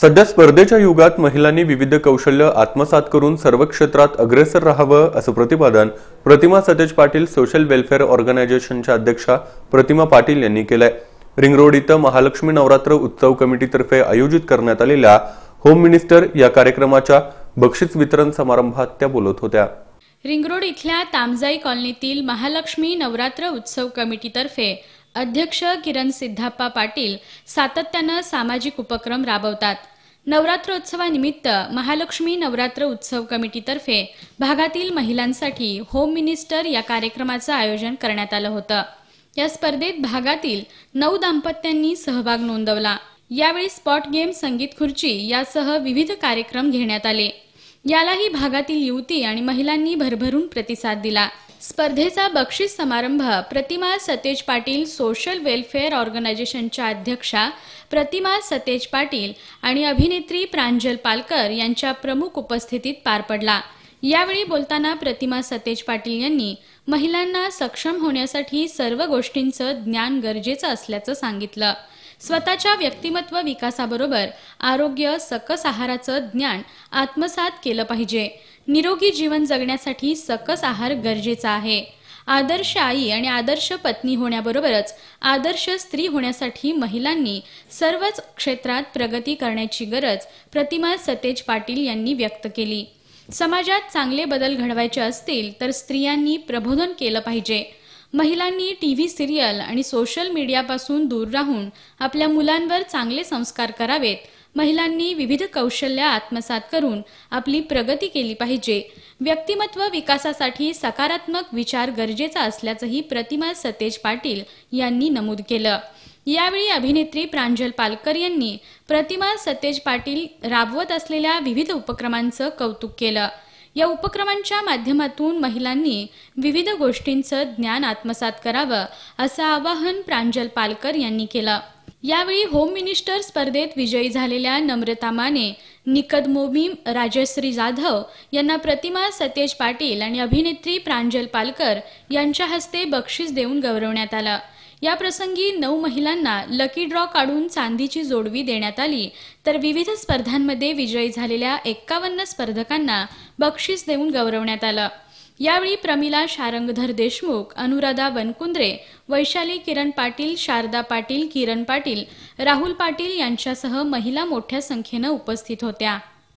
सध्या स्पर्धेच्या युगात महिलांनी विविध कौशल्य आत्मसात करून सर्व क्षेत्रात अग्रेसर राहावं असं प्रतिपादन प्रतिमा सतेज पाटील सोशल वेलफेअर ऑर्गनायझेशनच्या अध्यक्षा प्रतिमा पाटील यांनी केलंय रिंगरोड इथं महालक्ष्मी नवरात्र उत्सव कमिटीतर्फे आयोजित करण्यात आलेल्या होम मिनिस्टर या कार्यक्रमाच्या बक्षीस वितरण समारंभात त्या बोलत होत्या रिंगरोड इथल्या तामजाई कॉलनीतील महालक्ष्मी नवरात्र उत्सव कमिटीतर्फे अध्यक्ष किरण सिद्धाप्पा पाटील सातत्यानं सामाजिक उपक्रम राबवतात नवरात्रोत्सवानिमित्त महालक्ष्मी नवरात्र उत्सव कमिटीतर्फे भागातील महिलांसाठी होम मिनिस्टर या कार्यक्रमाचं आयोजन करण्यात आलं होतं या स्पर्धेत भागातील नऊ दाम्पत्यांनी सहभाग नोंदवला यावेळी स्पॉट गेम संगीत खुर्ची यासह विविध कार्यक्रम घेण्यात आले यालाही भागातील युवती आणि महिलांनी भरभरून प्रतिसाद दिला स्पर्धेचा बक्षीस समारंभ प्रतिमा सतेज पाटील सोशल वेलफेअर ऑर्गनायझेशनच्या अध्यक्षा प्रतिमा सतेज पाटील आणि अभिनेत्री प्रांजल पालकर यांच्या प्रमुख उपस्थितीत पार पडला यावेळी बोलताना प्रतिमा सतेज पाटील यांनी महिलांना सक्षम होण्यासाठी सर्व गोष्टींचं ज्ञान गरजेचं असल्याचं सांगितलं स्वतःच्या व्यक्तिमत्व विकासाबरोबर आरोग्य सकस आहाराचं ज्ञान आत्मसात केलं पाहिजे निरोगी जीवन जगण्यासाठी सकस आहार गरजेचा आहे आदर्श आई आणि आदर्श पत्नी होण्याबरोबरच आदर्श स्त्री होण्यासाठी महिलांनी सर्वच क्षेत्रात प्रगती करण्याची गरज प्रतिमा सतेज पाटील यांनी व्यक्त केली समाजात चांगले बदल घडवायचे असतील तर स्त्रियांनी प्रबोधन केलं पाहिजे महिलांनी टी व्ही सिरियल आणि सोशल मीडियापासून दूर राहून आपल्या मुलांवर चांगले संस्कार करावेत महिलांनी विविध कौशल्य आत्मसात करून आपली प्रगती केली पाहिजे व्यक्तिमत्व विकासासाठी सकारात्मक विचार गरजेचा असल्याचंही प्रतिमा सतेज पाटील यांनी नमूद केलं यावेळी अभिनेत्री प्रांजल पालकर यांनी प्रतिमा सतेज पाटील राबवत असलेल्या विविध उपक्रमांचं कौतुक केलं या उपक्रमांच्या माध्यमातून महिलांनी विविध गोष्टींचं ज्ञान आत्मसात करावं असं आवाहन प्रांजल पालकर यांनी केलं यावेळी होम मिनिस्टर स्पर्धेत विजयी झालेल्या नम्रता माने निकद मोमीम राजश्री जाधव यांना प्रतिमा सतेज पाटील आणि अभिनेत्री प्रांजल पालकर यांच्या हस्ते बक्षीस देऊन गौरवण्यात आलं या प्रसंगी नऊ महिलांना लकी ड्रॉ काढून चांदीची जोडवी देण्यात आली तर विविध स्पर्धांमध्ये विजयी झालेल्या एक्कावन्न स्पर्धकांना बक्षीस देऊन गौरवण्यात आलं यावेळी प्रमिला शारंगधर देशमुख अनुराधा वनकुंद्रे वैशाली किरण पाटील शारदा पाटील किरण पाटील राहुल पाटील यांच्यासह महिला मोठ्या संख्येनं उपस्थित होत्या